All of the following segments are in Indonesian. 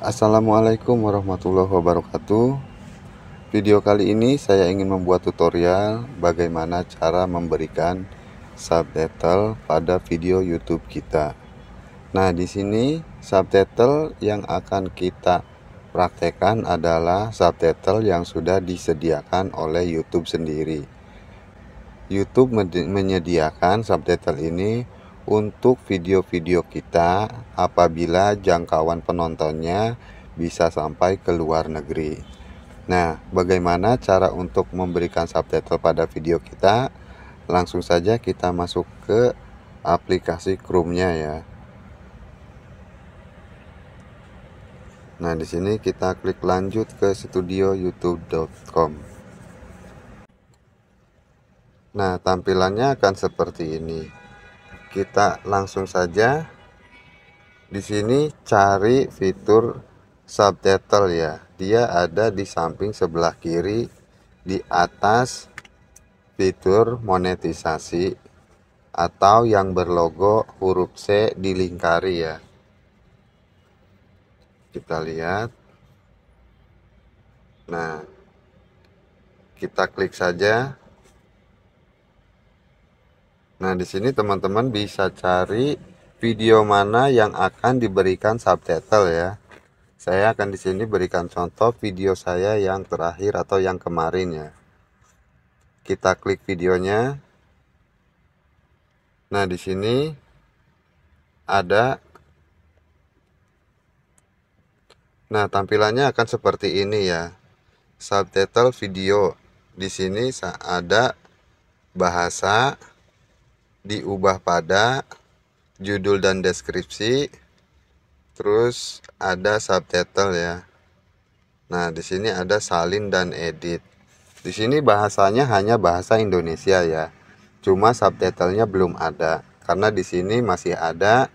Assalamualaikum warahmatullahi wabarakatuh Video kali ini saya ingin membuat tutorial bagaimana cara memberikan subtitle pada video YouTube kita Nah di sini subtitle yang akan kita praktekkan adalah subtitle yang sudah disediakan oleh YouTube sendiri YouTube menyediakan subtitle ini untuk video-video kita apabila jangkauan penontonnya bisa sampai ke luar negeri. Nah, bagaimana cara untuk memberikan subtitle pada video kita? Langsung saja kita masuk ke aplikasi Chrome-nya ya. Nah, di sini kita klik lanjut ke studio youtube.com. Nah, tampilannya akan seperti ini kita langsung saja di sini cari fitur subtitle ya dia ada di samping sebelah kiri di atas fitur monetisasi atau yang berlogo huruf C dilingkari ya kita lihat nah kita klik saja Nah, di sini teman-teman bisa cari video mana yang akan diberikan subtitle ya. Saya akan di sini berikan contoh video saya yang terakhir atau yang kemarin ya. Kita klik videonya. Nah, di sini ada Nah, tampilannya akan seperti ini ya. Subtitle video. Di sini ada bahasa diubah pada judul dan deskripsi terus ada subtitle ya nah di sini ada salin dan edit di sini bahasanya hanya bahasa Indonesia ya cuma subtitlenya belum ada karena di sini masih ada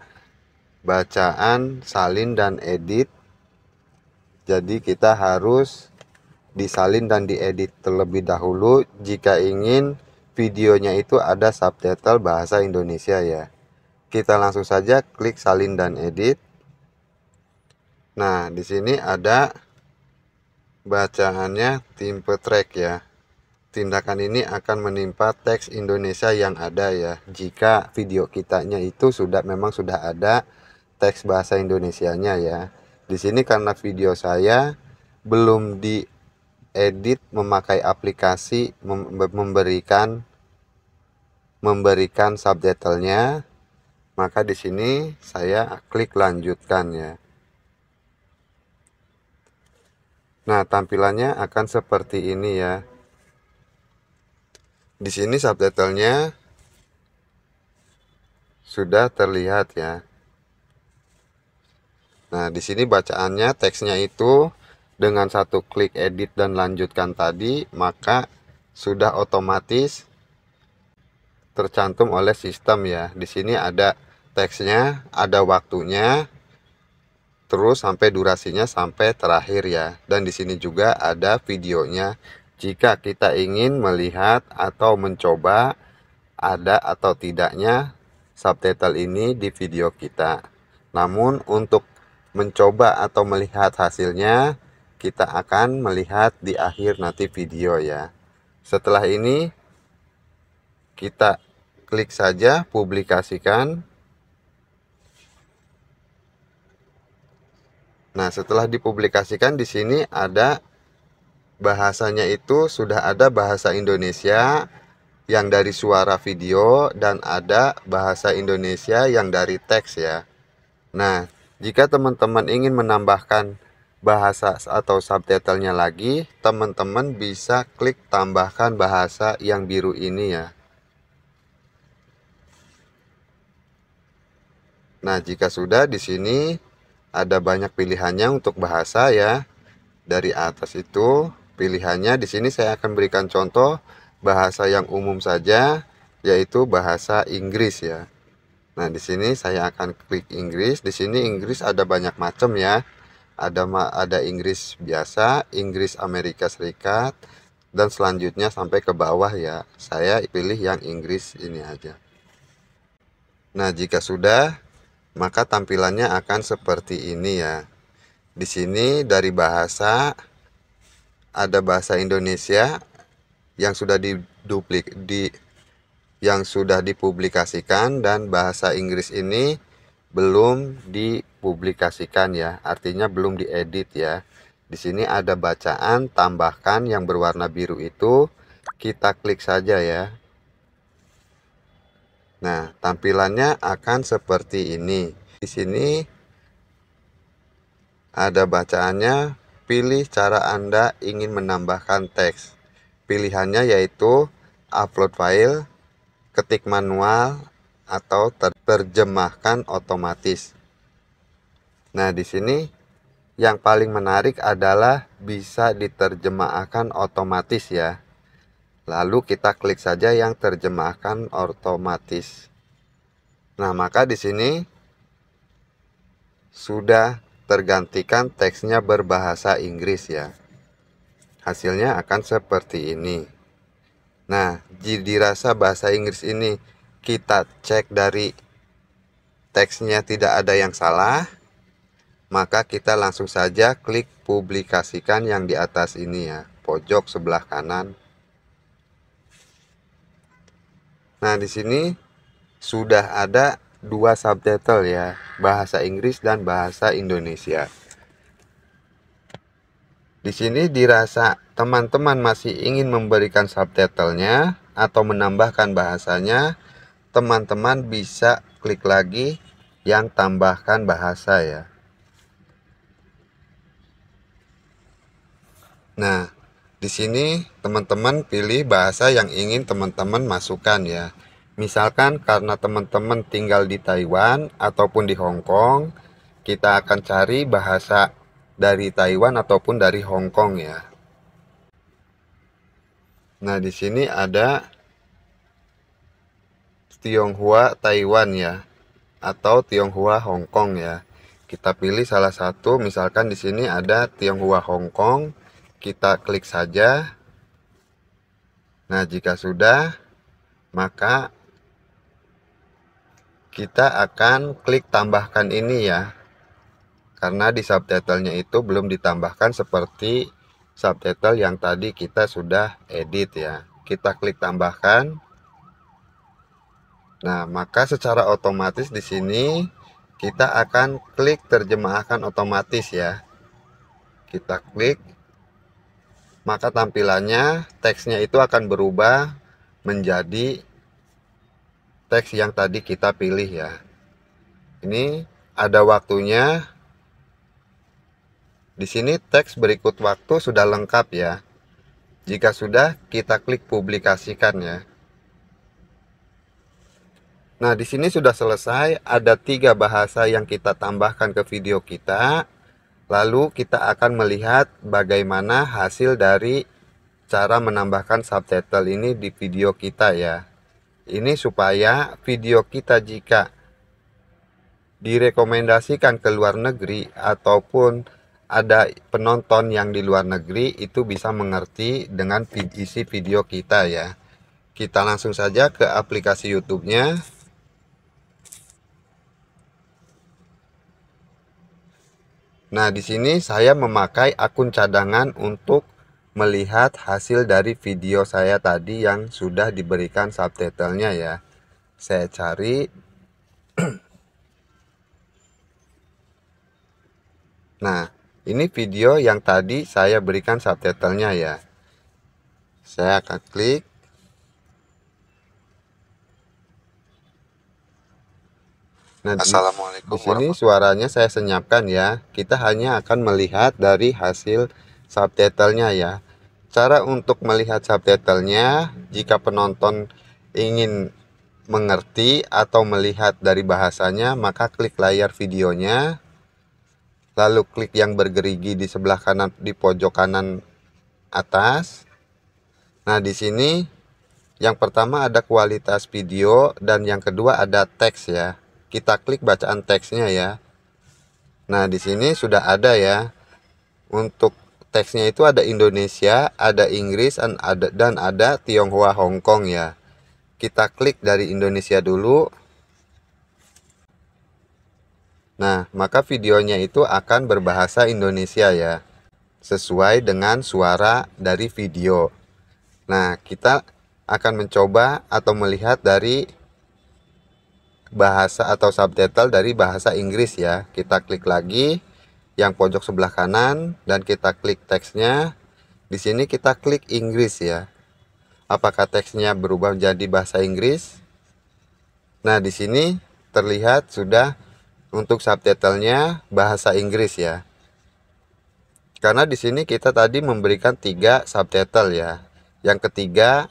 bacaan salin dan edit jadi kita harus disalin dan diedit terlebih dahulu jika ingin videonya itu ada subtitle bahasa Indonesia ya. Kita langsung saja klik salin dan edit. Nah, di sini ada bacaannya timpe track ya. Tindakan ini akan menimpa teks Indonesia yang ada ya. Jika video kitanya itu sudah memang sudah ada teks bahasa Indonesianya ya. Di sini karena video saya belum di edit memakai aplikasi memberikan memberikan subtitlenya maka di sini saya klik lanjutkan ya nah tampilannya akan seperti ini ya di sini subtitlenya sudah terlihat ya nah di sini bacaannya teksnya itu dengan satu klik edit dan lanjutkan tadi, maka sudah otomatis tercantum oleh sistem ya. Di sini ada teksnya, ada waktunya, terus sampai durasinya sampai terakhir ya. Dan di sini juga ada videonya. Jika kita ingin melihat atau mencoba ada atau tidaknya subtitle ini di video kita. Namun untuk mencoba atau melihat hasilnya kita akan melihat di akhir nanti video ya. Setelah ini kita klik saja publikasikan. Nah, setelah dipublikasikan di sini ada bahasanya itu sudah ada bahasa Indonesia yang dari suara video dan ada bahasa Indonesia yang dari teks ya. Nah, jika teman-teman ingin menambahkan bahasa atau subtitlenya lagi, teman-teman bisa klik tambahkan bahasa yang biru ini ya. Nah, jika sudah di sini ada banyak pilihannya untuk bahasa ya. Dari atas itu pilihannya di sini saya akan berikan contoh bahasa yang umum saja yaitu bahasa Inggris ya. Nah, di sini saya akan klik Inggris. Di sini Inggris ada banyak macam ya ada ada Inggris biasa, Inggris Amerika Serikat dan selanjutnya sampai ke bawah ya. Saya pilih yang Inggris ini aja. Nah, jika sudah maka tampilannya akan seperti ini ya. Di sini dari bahasa ada bahasa Indonesia yang sudah diduplik di yang sudah dipublikasikan dan bahasa Inggris ini belum di dipublikasikan ya, artinya belum diedit ya. Di sini ada bacaan tambahkan yang berwarna biru itu kita klik saja ya. Nah, tampilannya akan seperti ini. Di sini ada bacaannya, pilih cara Anda ingin menambahkan teks. Pilihannya yaitu upload file, ketik manual, atau terjemahkan otomatis. Nah, di sini yang paling menarik adalah bisa diterjemahkan otomatis ya. Lalu kita klik saja yang terjemahkan otomatis. Nah, maka di sini sudah tergantikan teksnya berbahasa Inggris ya. Hasilnya akan seperti ini. Nah, jadi rasa bahasa Inggris ini kita cek dari teksnya tidak ada yang salah maka kita langsung saja klik publikasikan yang di atas ini ya, pojok sebelah kanan. Nah, di sini sudah ada dua subtitle ya, bahasa Inggris dan bahasa Indonesia. Di sini dirasa teman-teman masih ingin memberikan subtitlenya atau menambahkan bahasanya, teman-teman bisa klik lagi yang tambahkan bahasa ya. Nah, di sini teman-teman pilih bahasa yang ingin teman-teman masukkan ya. Misalkan karena teman-teman tinggal di Taiwan ataupun di Hong Kong, kita akan cari bahasa dari Taiwan ataupun dari Hong Kong ya. Nah, di sini ada Tionghoa Taiwan ya atau Tionghoa Hong Kong ya. Kita pilih salah satu, misalkan di sini ada Tionghoa Hong Kong kita klik saja. Nah, jika sudah, maka kita akan klik tambahkan ini ya. Karena di subtitlenya itu belum ditambahkan seperti subtitle yang tadi kita sudah edit ya. Kita klik tambahkan. Nah, maka secara otomatis di sini kita akan klik terjemahkan otomatis ya. Kita klik maka tampilannya teksnya itu akan berubah menjadi teks yang tadi kita pilih ya. Ini ada waktunya. Di sini teks berikut waktu sudah lengkap ya. Jika sudah, kita klik publikasikan ya. Nah, di sini sudah selesai. Ada tiga bahasa yang kita tambahkan ke video kita. Lalu kita akan melihat bagaimana hasil dari cara menambahkan subtitle ini di video kita ya. Ini supaya video kita jika direkomendasikan ke luar negeri ataupun ada penonton yang di luar negeri itu bisa mengerti dengan isi video kita ya. Kita langsung saja ke aplikasi YouTube-nya. Nah, di sini saya memakai akun cadangan untuk melihat hasil dari video saya tadi yang sudah diberikan subtitlenya ya. Saya cari. nah, ini video yang tadi saya berikan subtitlenya ya. Saya akan klik Nah, Assalamualaikum. Di sini suaranya saya senyapkan ya. Kita hanya akan melihat dari hasil subtitlenya ya. Cara untuk melihat subtitlenya, jika penonton ingin mengerti atau melihat dari bahasanya, maka klik layar videonya. Lalu klik yang bergerigi di sebelah kanan di pojok kanan atas. Nah, di sini yang pertama ada kualitas video dan yang kedua ada teks ya kita klik bacaan teksnya ya. Nah, di sini sudah ada ya. Untuk teksnya itu ada Indonesia, ada Inggris, dan ada, dan ada Tionghoa Hong Kong ya. Kita klik dari Indonesia dulu. Nah, maka videonya itu akan berbahasa Indonesia ya. Sesuai dengan suara dari video. Nah, kita akan mencoba atau melihat dari bahasa atau subtitle dari bahasa Inggris ya. Kita klik lagi yang pojok sebelah kanan dan kita klik teksnya. Di sini kita klik Inggris ya. Apakah teksnya berubah menjadi bahasa Inggris? Nah, di sini terlihat sudah untuk subtitlenya bahasa Inggris ya. Karena di sini kita tadi memberikan tiga subtitle ya. Yang ketiga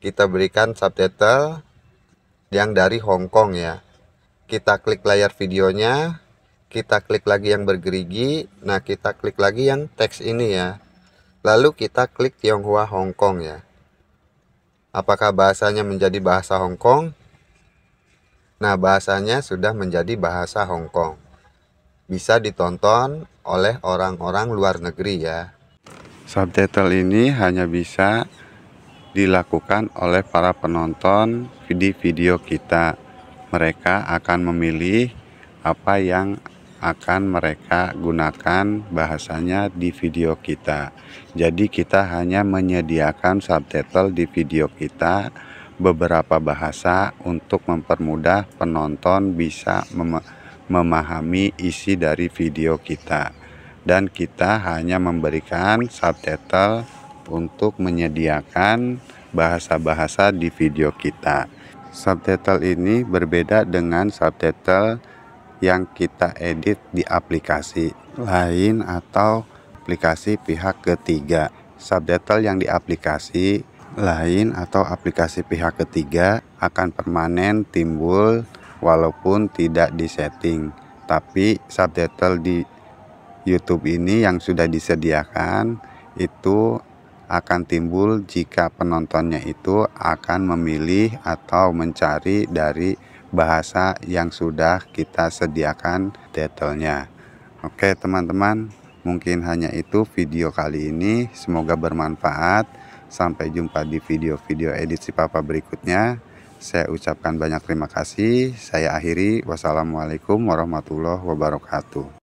kita berikan subtitle yang dari Hong Kong ya. Kita klik layar videonya, kita klik lagi yang bergerigi, nah kita klik lagi yang teks ini ya. Lalu kita klik Tionghoa Hong Kong ya. Apakah bahasanya menjadi bahasa Hong Kong? Nah, bahasanya sudah menjadi bahasa Hong Kong. Bisa ditonton oleh orang-orang luar negeri ya. Subtitle ini hanya bisa dilakukan oleh para penonton di video kita. Mereka akan memilih apa yang akan mereka gunakan bahasanya di video kita. Jadi kita hanya menyediakan subtitle di video kita beberapa bahasa untuk mempermudah penonton bisa mem memahami isi dari video kita. Dan kita hanya memberikan subtitle untuk menyediakan bahasa-bahasa di video kita. Subtitle ini berbeda dengan subtitle yang kita edit di aplikasi lain atau aplikasi pihak ketiga. Subtitle yang di aplikasi lain atau aplikasi pihak ketiga akan permanen timbul walaupun tidak disetting. Tapi subtitle di YouTube ini yang sudah disediakan itu akan timbul jika penontonnya itu akan memilih atau mencari dari bahasa yang sudah kita sediakan detailnya. Oke teman-teman, mungkin hanya itu video kali ini. Semoga bermanfaat. Sampai jumpa di video-video edisi Papa berikutnya. Saya ucapkan banyak terima kasih. Saya akhiri. Wassalamualaikum warahmatullahi wabarakatuh.